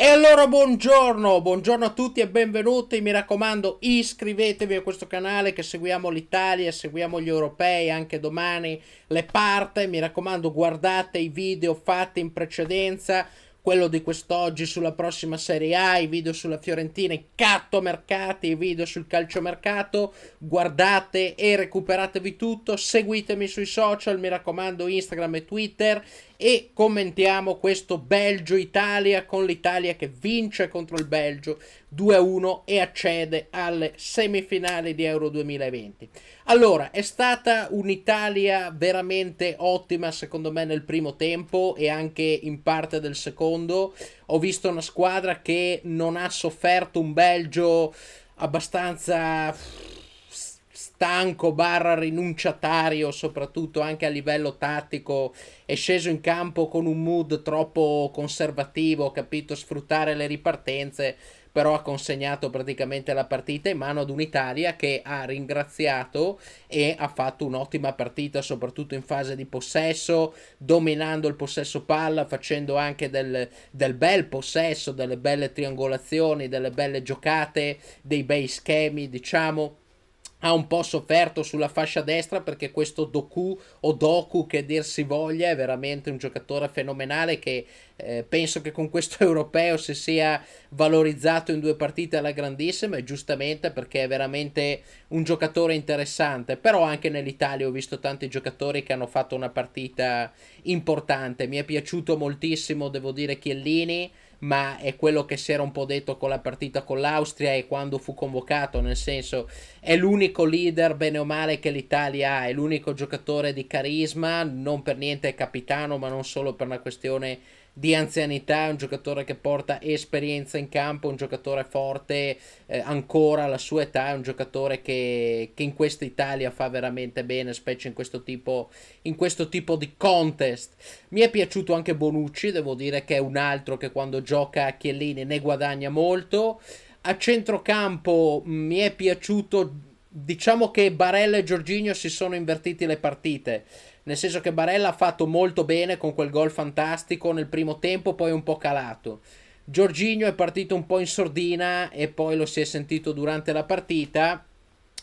E allora buongiorno, buongiorno a tutti e benvenuti, mi raccomando iscrivetevi a questo canale che seguiamo l'Italia, seguiamo gli europei anche domani, le parte, mi raccomando guardate i video fatti in precedenza, quello di quest'oggi sulla prossima Serie A, i video sulla Fiorentina, i cattomercati, i video sul calciomercato, guardate e recuperatevi tutto, seguitemi sui social, mi raccomando Instagram e Twitter e commentiamo questo Belgio-Italia con l'Italia che vince contro il Belgio 2-1 e accede alle semifinali di Euro 2020. Allora, è stata un'Italia veramente ottima secondo me nel primo tempo e anche in parte del secondo. Ho visto una squadra che non ha sofferto un Belgio abbastanza stanco barra rinunciatario soprattutto anche a livello tattico è sceso in campo con un mood troppo conservativo capito sfruttare le ripartenze però ha consegnato praticamente la partita in mano ad un'Italia che ha ringraziato e ha fatto un'ottima partita soprattutto in fase di possesso dominando il possesso palla facendo anche del, del bel possesso delle belle triangolazioni delle belle giocate dei bei schemi diciamo ha un po' sofferto sulla fascia destra perché questo Doku o Doku che dir si voglia è veramente un giocatore fenomenale che eh, penso che con questo europeo si sia valorizzato in due partite alla grandissima e giustamente perché è veramente un giocatore interessante però anche nell'Italia ho visto tanti giocatori che hanno fatto una partita importante mi è piaciuto moltissimo devo dire Chiellini ma è quello che si era un po' detto con la partita con l'Austria e quando fu convocato, nel senso è l'unico leader bene o male che l'Italia ha, è l'unico giocatore di carisma, non per niente è capitano, ma non solo per una questione di anzianità, un giocatore che porta esperienza in campo, un giocatore forte eh, ancora alla sua età, un giocatore che, che in questa Italia fa veramente bene, specie in questo, tipo, in questo tipo di contest. Mi è piaciuto anche Bonucci, devo dire che è un altro che quando gioca a Chiellini ne guadagna molto. A centrocampo mm, mi è piaciuto, diciamo che Barella e Giorginio si sono invertiti le partite nel senso che Barella ha fatto molto bene con quel gol fantastico nel primo tempo, poi un po' calato. Giorginio è partito un po' in sordina e poi lo si è sentito durante la partita.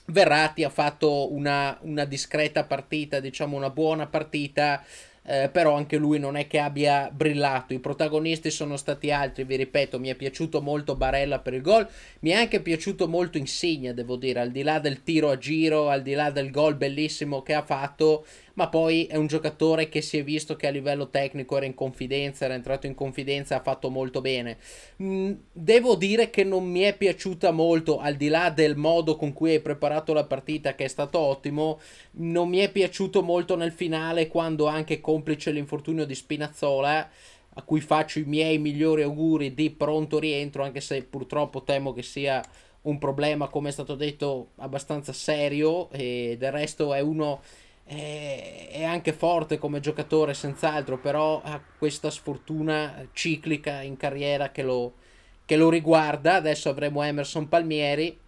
Verratti ha fatto una, una discreta partita, diciamo una buona partita. Eh, però anche lui non è che abbia brillato. I protagonisti sono stati altri, vi ripeto, mi è piaciuto molto Barella per il gol, mi è anche piaciuto molto Insigne, devo dire, al di là del tiro a giro, al di là del gol bellissimo che ha fatto, ma poi è un giocatore che si è visto che a livello tecnico era in confidenza, era entrato in confidenza, ha fatto molto bene. Mm, devo dire che non mi è piaciuta molto, al di là del modo con cui hai preparato la partita, che è stato ottimo, non mi è piaciuto molto nel finale quando anche complice l'infortunio di Spinazzola a cui faccio i miei migliori auguri di pronto rientro, anche se purtroppo temo che sia un problema, come è stato detto, abbastanza serio e del resto è uno è, è anche forte come giocatore senz'altro, però ha questa sfortuna ciclica in carriera che lo, che lo riguarda. Adesso avremo Emerson Palmieri.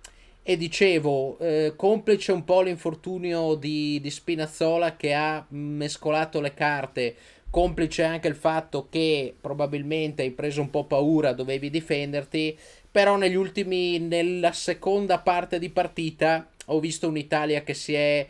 E dicevo, eh, complice un po' l'infortunio di, di, Spinazzola che ha mescolato le carte, complice anche il fatto che probabilmente hai preso un po' paura, dovevi difenderti, però negli ultimi, nella seconda parte di partita ho visto un'Italia che si è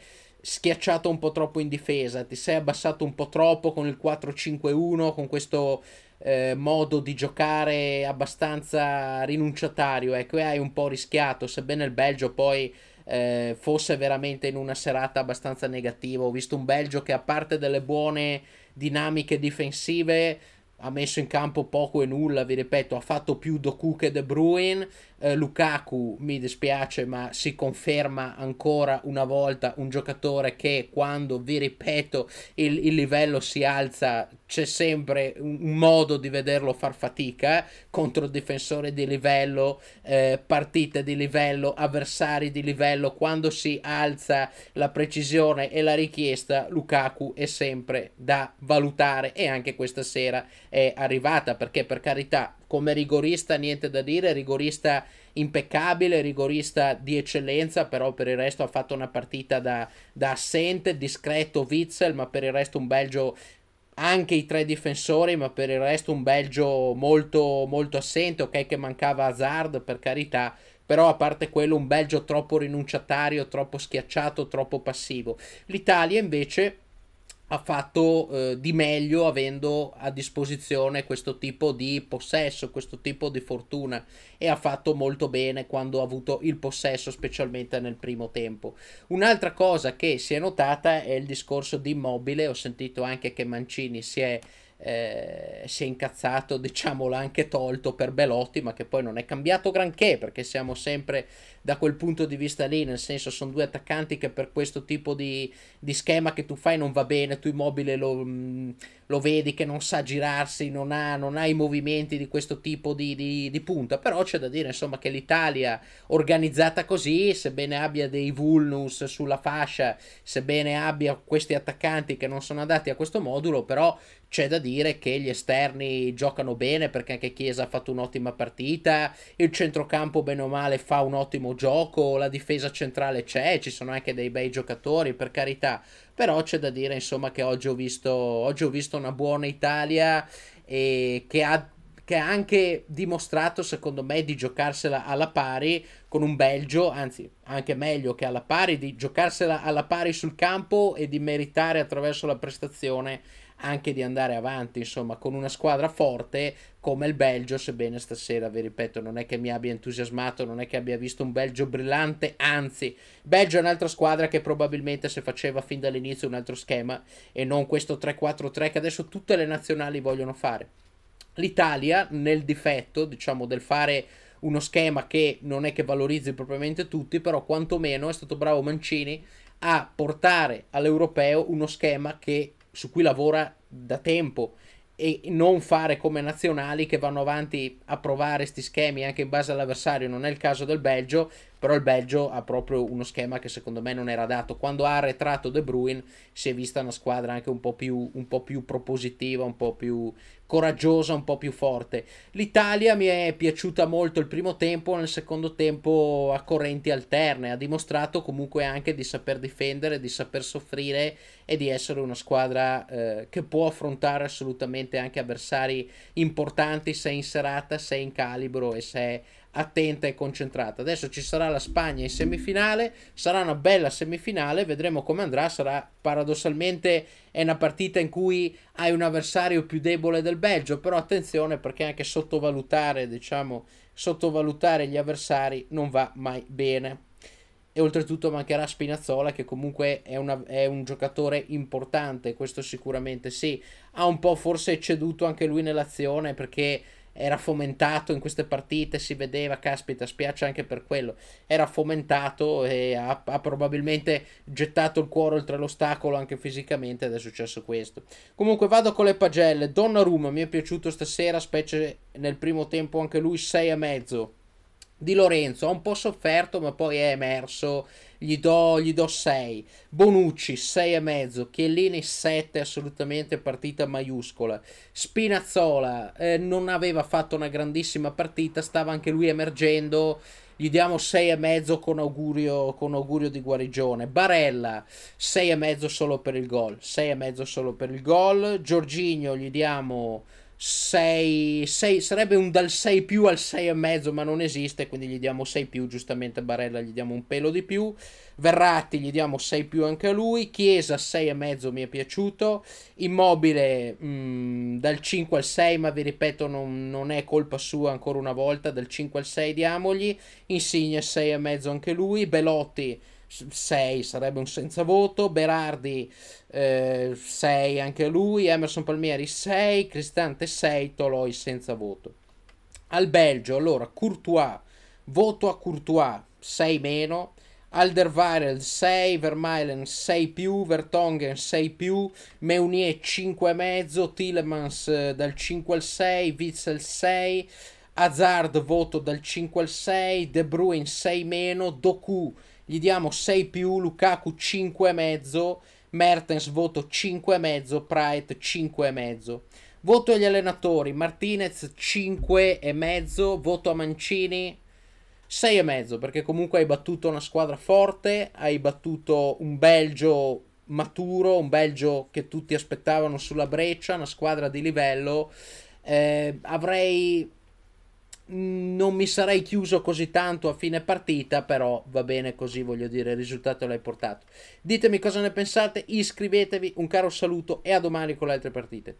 schiacciato un po' troppo in difesa, ti sei abbassato un po' troppo con il 4-5-1, con questo eh, modo di giocare abbastanza rinunciatario, ecco, e hai un po' rischiato, sebbene il Belgio poi eh, fosse veramente in una serata abbastanza negativa, ho visto un Belgio che a parte delle buone dinamiche difensive ha messo in campo poco e nulla, vi ripeto, ha fatto più Doku che De Bruyne. Eh, Lukaku mi dispiace, ma si conferma ancora una volta un giocatore che quando, vi ripeto, il, il livello si alza c'è sempre un modo di vederlo far fatica eh, contro difensore di livello, eh, partite di livello, avversari di livello. Quando si alza la precisione e la richiesta, Lukaku è sempre da valutare e anche questa sera è arrivata perché per carità come rigorista niente da dire, rigorista impeccabile, rigorista di eccellenza, però per il resto ha fatto una partita da, da assente, discreto Witzel, ma per il resto un Belgio anche i tre difensori, ma per il resto un Belgio molto, molto assente, ok che mancava Hazard per carità, però a parte quello un Belgio troppo rinunciatario, troppo schiacciato, troppo passivo. L'Italia invece ha fatto eh, di meglio avendo a disposizione questo tipo di possesso, questo tipo di fortuna e ha fatto molto bene quando ha avuto il possesso, specialmente nel primo tempo. Un'altra cosa che si è notata è il discorso di immobile, ho sentito anche che Mancini si è eh, si è incazzato, diciamolo anche tolto per Belotti, ma che poi non è cambiato granché perché siamo sempre da quel punto di vista lì, nel senso sono due attaccanti che per questo tipo di, di schema che tu fai non va bene, tu immobile lo... Mh, lo vedi che non sa girarsi, non ha, non ha i movimenti di questo tipo di, di, di, punta, però c'è da dire insomma che l'Italia organizzata così, sebbene abbia dei vulnus sulla fascia, sebbene abbia questi attaccanti che non sono adatti a questo modulo, però c'è da dire che gli esterni giocano bene perché anche Chiesa ha fatto un'ottima partita, il centrocampo bene o male fa un ottimo gioco, la difesa centrale c'è, ci sono anche dei bei giocatori per carità, però c'è da dire insomma che oggi ho visto, oggi ho visto una buona Italia e che ha che ha anche dimostrato, secondo me, di giocarsela alla pari con un Belgio, anzi anche meglio che alla pari, di giocarsela alla pari sul campo e di meritare attraverso la prestazione anche di andare avanti, insomma, con una squadra forte come il Belgio, sebbene stasera, vi ripeto, non è che mi abbia entusiasmato, non è che abbia visto un Belgio brillante, anzi, Belgio è un'altra squadra che probabilmente se faceva fin dall'inizio un altro schema e non questo 3-4-3 che adesso tutte le nazionali vogliono fare. L'Italia, nel difetto, diciamo, del fare uno schema che non è che valorizzi propriamente tutti, però quantomeno è stato bravo Mancini a portare all'europeo uno schema che su cui lavora da tempo e non fare come nazionali che vanno avanti a provare questi schemi anche in base all'avversario, non è il caso del Belgio, però il Belgio ha proprio uno schema che secondo me non era dato. Quando ha arretrato De Bruyne si è vista una squadra anche un po' più, un po più propositiva, un po' più coraggiosa, un po' più forte. L'Italia mi è piaciuta molto il primo tempo, nel secondo tempo a correnti alterne, ha dimostrato comunque anche di saper difendere, di saper soffrire e di essere una squadra eh, che può affrontare assolutamente anche avversari importanti se è in serata, se è in calibro e se è attenta e concentrata. Adesso ci sarà la Spagna in semifinale, sarà una bella semifinale, vedremo come andrà, sarà paradossalmente è una partita in cui hai un avversario più debole del Belgio, però attenzione perché anche sottovalutare, diciamo, sottovalutare gli avversari non va mai bene. E oltretutto mancherà Spinazzola che comunque è, una, è un giocatore importante, questo sicuramente sì. Ha un po' forse ceduto anche lui nell'azione perché era fomentato in queste partite, si vedeva, caspita, spiace anche per quello, era fomentato e ha, ha probabilmente gettato il cuore oltre l'ostacolo anche fisicamente ed è successo questo. Comunque vado con le pagelle, Donnarumma mi è piaciuto stasera, specie nel primo tempo anche lui 6 e mezzo. Di Lorenzo ha un po' sofferto, ma poi è emerso. Gli do, gli do 6. Bonucci 6,5. Chiellini 7, assolutamente partita maiuscola. Spinazzola eh, non aveva fatto una grandissima partita, stava anche lui emergendo. Gli diamo 6,5 con augurio, con augurio di guarigione. Barella 6,5 solo per il gol. 6,5 solo per il gol. Giorginio gli diamo 6, 6 sarebbe un dal 6 più al 6,5, ma non esiste, quindi gli diamo 6 più, giustamente Barella gli diamo un pelo di più. Verratti gli diamo 6 più anche a lui, Chiesa 6,5 mi è piaciuto, Immobile mh, mm, dal 5 al 6, ma vi ripeto non, non, è colpa sua ancora una volta, dal 5 al 6 diamogli, Insigne 6,5 anche lui, Belotti 6 sarebbe un senza voto, Berardi 6 eh, anche lui, Emerson Palmieri 6, Cristante 6, Toloi senza voto. Al Belgio allora Courtois, voto a Courtois 6 meno, Alderweireld 6, Vermeilen 6 più, Vertongen 6 più, Meunier 5,5, Tillemans eh, dal 5 al 6, Witzel 6, Hazard voto dal 5 al 6, De Bruyne 6 meno, Doku gli diamo 6 più, Lukaku 5 e mezzo, Mertens voto 5 e mezzo, Pride 5 e mezzo. Voto agli allenatori, Martinez 5 e mezzo, voto a Mancini 6 e mezzo, perché comunque hai battuto una squadra forte, hai battuto un Belgio maturo, un Belgio che tutti aspettavano sulla breccia, una squadra di livello. Eh, avrei non mi sarei chiuso così tanto a fine partita, però va bene così, voglio dire, il risultato l'hai portato. Ditemi cosa ne pensate, iscrivetevi, un caro saluto e a domani con le altre partite.